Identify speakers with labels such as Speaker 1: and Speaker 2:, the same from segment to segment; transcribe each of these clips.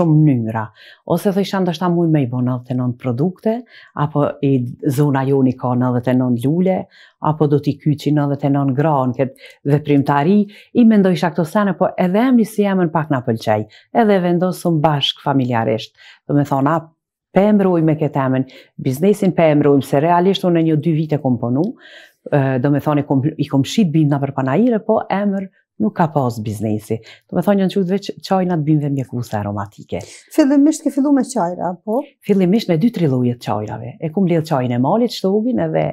Speaker 1: Shumë mënyra. Ose dhe isha ndështë ta mujnë me i bo 99 produkte, apo i zona ju ka 99 ljule, apo do t'i kyqi 99 granë këtë dhe primtari, i mendoj ndo isha këto sene, po edhe em një si e pak na pëlqej, edhe vendosëm bashk familjarisht. Dhe me thonë, a, për emruj me këtë emën, biznesin për emruj, se realisht unë e një dy vite kom ponu, do me thoni i kom shqit binda për panajire, po emër nuk ka pas biznesi. Të me thonë një në qëtëve që qajnat bimë dhe mjekusë aromatike.
Speaker 2: Fillimisht ke fillu me qajra, po?
Speaker 1: Fillimisht me dy lojët qajrave. E kum lidhë qajnë e malit, shtogin edhe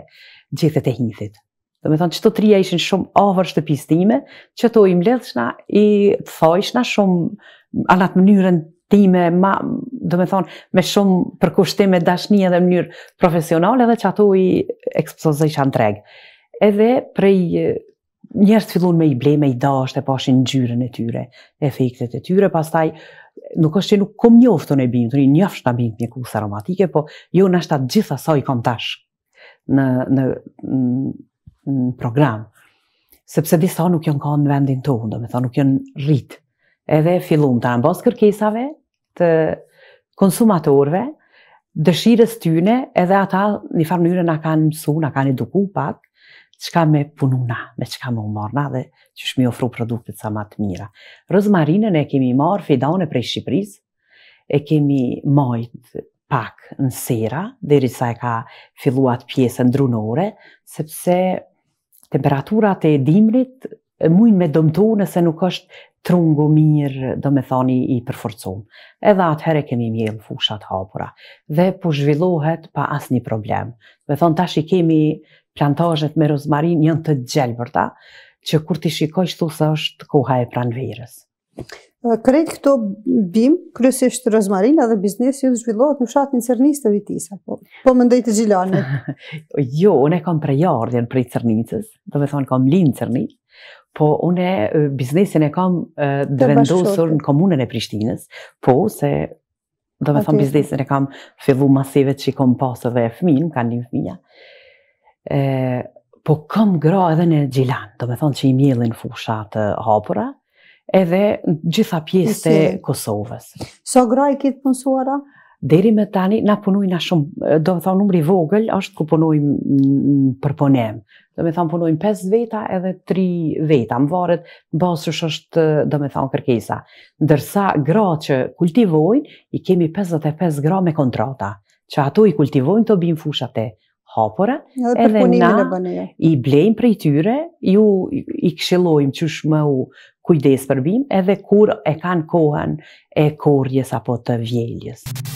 Speaker 1: gjithet e hithit. Të me thonë që të trija ishin shumë avër shtëpistime, që të i lidhë shna i të thajshna shumë anat mënyrën time, të me thonë me shumë përkushtime, dashni edhe mënyrë profesional dhe që ato i ekspozoj dhe ishan Edhe prej njerëz fillon me i ble me i dashë të pashin ngjyrën e tyre, efektet e tyre, pastaj nuk është që nuk kom njoftën e bimë, të një njofsh të bimë një kusë aromatike, po jo në të atë gjitha sa i kom tash në, në, në, program, sepse disa nuk jënë kanë në vendin të unë, me tha nuk jënë rritë. Edhe fillum të në kërkesave të konsumatorve, dëshirës tyne, edhe ata një farë njëre në kanë mësu, në kanë eduku pak, qka me pununa, na, me qka me umar dhe që shmi ofru produktet sa matë mira. Rozmarinen e kemi marë fedane prej Shqipëriz, e kemi majt pak në sera, dhe rrisa e ka filluat pjesën drunore, sepse temperaturat e dimrit mujnë me dëmtu nëse nuk është trungu mirë, do me thani i përforcum. Edhe atëherë kemi mjëllë fushat hapura, dhe po zhvillohet pa asë një problem. Me thonë tash i kemi plantazhet me rozmarin janë të gjelbërta, që kur ti shikoj shtu se është koha e pranverës.
Speaker 2: Krejt këto bim, kryesisht rozmarina dhe biznesi, ju zhvillohet në fshatin Cernis të vitisa, po, po më të gjilani.
Speaker 1: jo, une kam prejardjen prej Cernicës, do me thonë kam linë Cernicë, Po, une biznesin e kam dhe vendosur në komunën e Prishtinës, po, se
Speaker 2: do me thonë biznesin
Speaker 1: e kam fillu masive që i kom pasë dhe e fminë, kanë një fminja po këm gra edhe në gjilan, do me thonë që i mjellin fushat hapura, edhe gjitha pjesë të Kosovës. So gra i kitë punsuara? Deri me tani, na na shumë, do me thonë numri vogël, është ku punuj përponem. Do me thonë punujnë 5 veta edhe 3 veta, më varet, basësh është do me thonë kërkesa. Ndërsa gra që kultivojnë, i kemi 55 gra me kontrata, që ato i kultivojnë të bimë fushat e hapore, edhe na i blejmë prej tyre, ju i këshillojmë që shmë u kujdes për bimë, edhe kur e kanë kohen e korjes apo të vjeljes. Muzika